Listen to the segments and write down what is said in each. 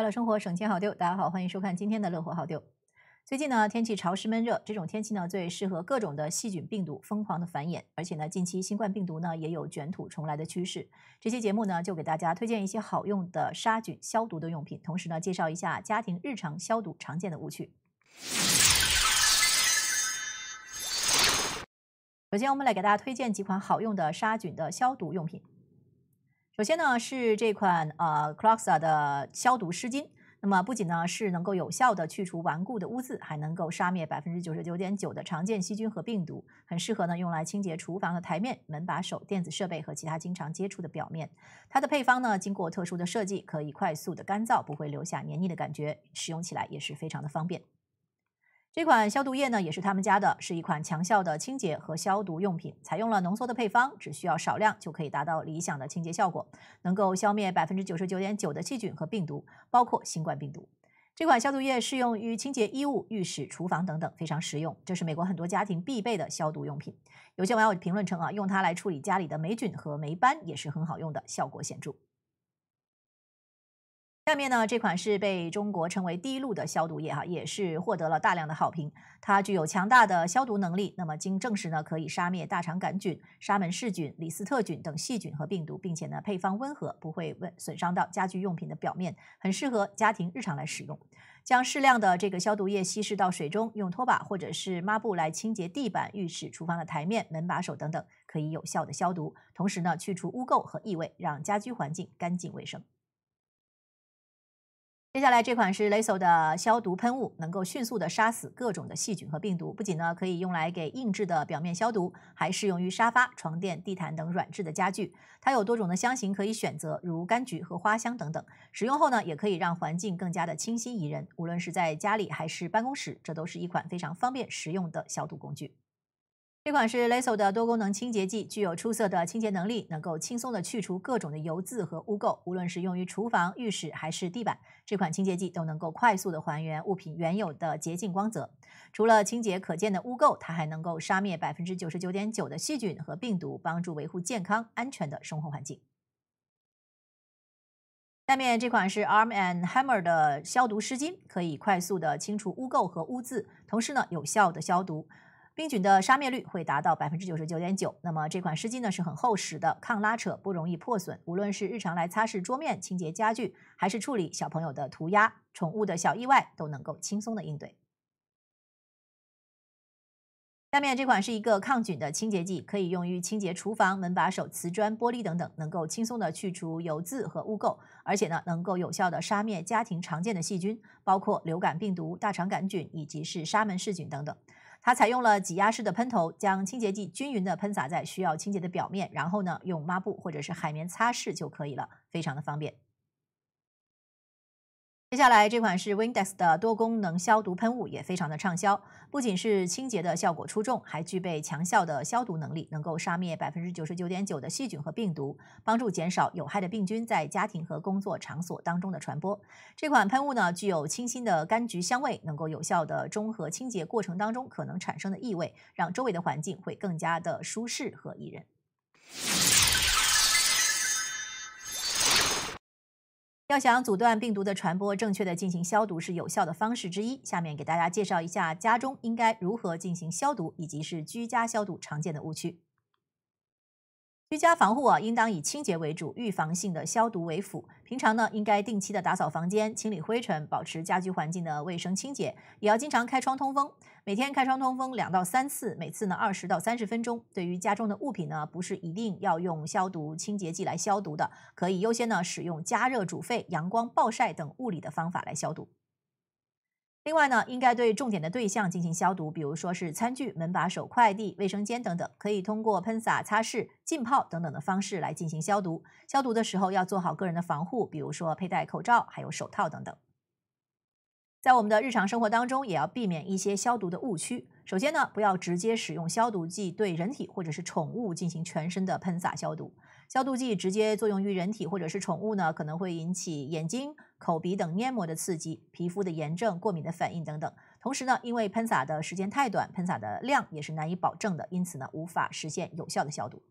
快乐生活，省钱好丢。大家好，欢迎收看今天的《乐活好丢》。最近呢，天气潮湿闷热，这种天气呢，最适合各种的细菌病毒疯狂的繁衍。而且呢，近期新冠病毒呢，也有卷土重来的趋势。这期节目呢，就给大家推荐一些好用的杀菌消毒的用品，同时呢，介绍一下家庭日常消毒常见的误区。首先，我们来给大家推荐几款好用的杀菌的消毒用品。首先呢是这款呃 Clorox 的消毒湿巾，那么不仅呢是能够有效的去除顽固的污渍，还能够杀灭百分之九十九点九的常见细菌和病毒，很适合呢用来清洁厨房的台面、门把手、电子设备和其他经常接触的表面。它的配方呢经过特殊的设计，可以快速的干燥，不会留下黏腻的感觉，使用起来也是非常的方便。这款消毒液呢，也是他们家的，是一款强效的清洁和消毒用品，采用了浓缩的配方，只需要少量就可以达到理想的清洁效果，能够消灭百分之九十九点九的细菌和病毒，包括新冠病毒。这款消毒液适用于清洁衣物、浴室、厨房等等，非常实用，这是美国很多家庭必备的消毒用品。有些网友评论称啊，用它来处理家里的霉菌和霉斑也是很好用的，效果显著。下面呢，这款是被中国称为“滴露”的消毒液哈，也是获得了大量的好评。它具有强大的消毒能力，那么经证实呢，可以杀灭大肠杆菌、沙门氏菌、李斯特菌等细菌和病毒，并且呢，配方温和，不会温损伤到家居用品的表面，很适合家庭日常来使用。将适量的这个消毒液稀释到水中，用拖把或者是抹布来清洁地板、浴室、厨房的台面、门把手等等，可以有效的消毒，同时呢，去除污垢和异味，让家居环境干净卫生。接下来这款是 l e s o l 的消毒喷雾，能够迅速的杀死各种的细菌和病毒。不仅呢可以用来给硬质的表面消毒，还适用于沙发、床垫、地毯等软质的家具。它有多种的香型可以选择，如柑橘和花香等等。使用后呢，也可以让环境更加的清新宜人。无论是在家里还是办公室，这都是一款非常方便实用的消毒工具。这款是 l e s o 的多功能清洁剂，具有出色的清洁能力，能够轻松的去除各种的油渍和污垢。无论是用于厨房、浴室还是地板，这款清洁剂都能够快速的还原物品原有的洁净光泽。除了清洁可见的污垢，它还能够杀灭百分之九十九点九的细菌和病毒，帮助维护健康安全的生活环境。下面这款是 Arm and Hammer 的消毒湿巾，可以快速的清除污垢和污渍，同时呢，有效的消毒。病菌的杀灭率会达到百分之九十九点九。那么这款湿巾呢是很厚实的，抗拉扯，不容易破损。无论是日常来擦拭桌面、清洁家具，还是处理小朋友的涂鸦、宠物的小意外，都能够轻松的应对。下面这款是一个抗菌的清洁剂，可以用于清洁厨房、门把手、瓷砖、玻璃等等，能够轻松的去除油渍和污垢，而且呢能够有效的杀灭家庭常见的细菌，包括流感病毒、大肠杆菌以及是沙门氏菌等等。它采用了挤压式的喷头，将清洁剂均匀的喷洒在需要清洁的表面，然后呢，用抹布或者是海绵擦拭就可以了，非常的方便。接下来这款是 Windex 的多功能消毒喷雾，也非常的畅销。不仅是清洁的效果出众，还具备强效的消毒能力，能够杀灭百分之九十九点九的细菌和病毒，帮助减少有害的病菌在家庭和工作场所当中的传播。这款喷雾呢，具有清新的柑橘香味，能够有效的中和清洁过程当中可能产生的异味，让周围的环境会更加的舒适和宜人。要想阻断病毒的传播，正确的进行消毒是有效的方式之一。下面给大家介绍一下家中应该如何进行消毒，以及是居家消毒常见的误区。居家防护啊，应当以清洁为主，预防性的消毒为辅。平常呢，应该定期的打扫房间，清理灰尘，保持家居环境的卫生清洁，也要经常开窗通风。每天开窗通风两到三次，每次呢二十到三十分钟。对于家中的物品呢，不是一定要用消毒清洁剂来消毒的，可以优先呢使用加热煮沸、阳光暴晒等物理的方法来消毒。另外呢，应该对重点的对象进行消毒，比如说是餐具、门把手、快递、卫生间等等，可以通过喷洒、擦拭、浸泡等等的方式来进行消毒。消毒的时候要做好个人的防护，比如说佩戴口罩、还有手套等等。在我们的日常生活当中，也要避免一些消毒的误区。首先呢，不要直接使用消毒剂对人体或者是宠物进行全身的喷洒消毒。消毒剂直接作用于人体或者是宠物呢，可能会引起眼睛。口鼻等黏膜的刺激、皮肤的炎症、过敏的反应等等。同时呢，因为喷洒的时间太短，喷洒的量也是难以保证的，因此呢，无法实现有效的消毒。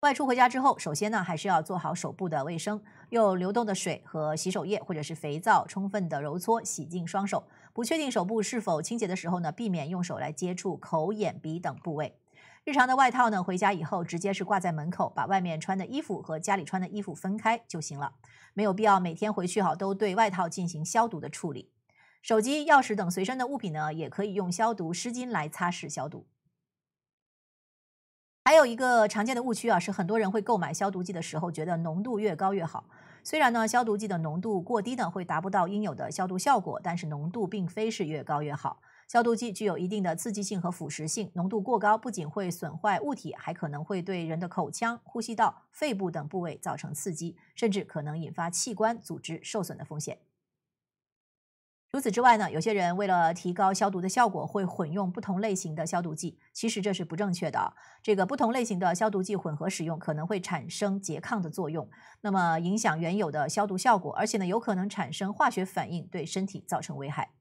外出回家之后，首先呢，还是要做好手部的卫生，用流动的水和洗手液或者是肥皂充分的揉搓洗净双手。不确定手部是否清洁的时候呢，避免用手来接触口、眼、鼻等部位。日常的外套呢，回家以后直接是挂在门口，把外面穿的衣服和家里穿的衣服分开就行了，没有必要每天回去哈都对外套进行消毒的处理。手机、钥匙等随身的物品呢，也可以用消毒湿巾来擦拭消毒。还有一个常见的误区啊，是很多人会购买消毒剂的时候觉得浓度越高越好。虽然呢，消毒剂的浓度过低呢会达不到应有的消毒效果，但是浓度并非是越高越好。消毒剂具有一定的刺激性和腐蚀性，浓度过高不仅会损坏物体，还可能会对人的口腔、呼吸道、肺部等部位造成刺激，甚至可能引发器官组织受损的风险。除此之外呢，有些人为了提高消毒的效果，会混用不同类型的消毒剂，其实这是不正确的。这个不同类型的消毒剂混合使用可能会产生拮抗的作用，那么影响原有的消毒效果，而且呢，有可能产生化学反应，对身体造成危害。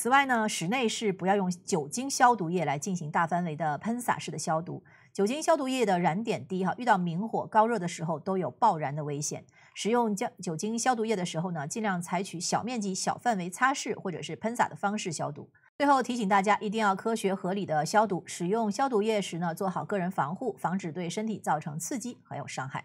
此外呢，室内是不要用酒精消毒液来进行大范围的喷洒式的消毒。酒精消毒液的燃点低，哈，遇到明火、高热的时候都有爆燃的危险。使用酒酒精消毒液的时候呢，尽量采取小面积、小范围擦拭或者是喷洒的方式消毒。最后提醒大家，一定要科学合理的消毒。使用消毒液时呢，做好个人防护，防止对身体造成刺激还有伤害。